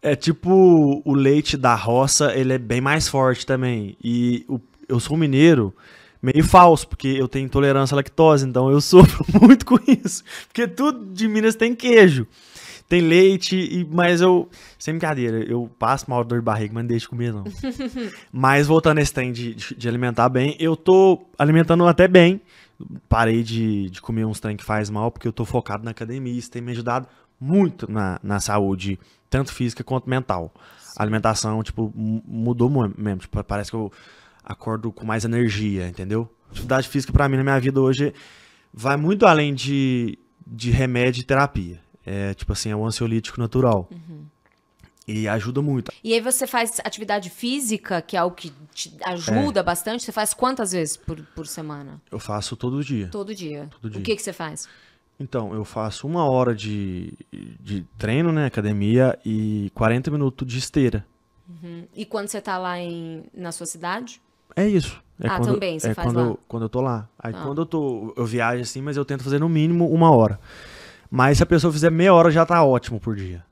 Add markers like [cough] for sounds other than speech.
É tipo o leite da roça, ele é bem mais forte também. E o, eu sou mineiro, meio falso, porque eu tenho intolerância à lactose, então eu [laughs] sofro muito com isso. Porque tudo de Minas tem queijo. Tem leite, e, mas eu. Sem brincadeira, eu passo mal dor de barriga, mas não deixo comer, não. [laughs] mas voltando a esse trem de, de, de alimentar bem, eu tô alimentando até bem parei de, de comer uns trem que faz mal, porque eu tô focado na academia. Isso tem me ajudado muito na, na saúde, tanto física quanto mental. Sim. A alimentação, tipo, mudou mesmo. Tipo, parece que eu acordo com mais energia, entendeu? Atividade física, para mim, na minha vida hoje, vai muito além de, de remédio e terapia. É, tipo assim, é um ansiolítico natural. Uhum. E ajuda muito. E aí você faz atividade física, que é algo que te ajuda é. bastante. Você faz quantas vezes por, por semana? Eu faço todo dia. Todo dia. Todo dia. O que, que você faz? Então, eu faço uma hora de, de treino, né? Academia e 40 minutos de esteira. Uhum. E quando você tá lá em, na sua cidade? É isso. É ah, quando, também, você é faz quando, lá? quando eu tô lá. Aí ah. quando eu tô. Eu viajo assim, mas eu tento fazer no mínimo uma hora. Mas se a pessoa fizer meia hora, já tá ótimo por dia.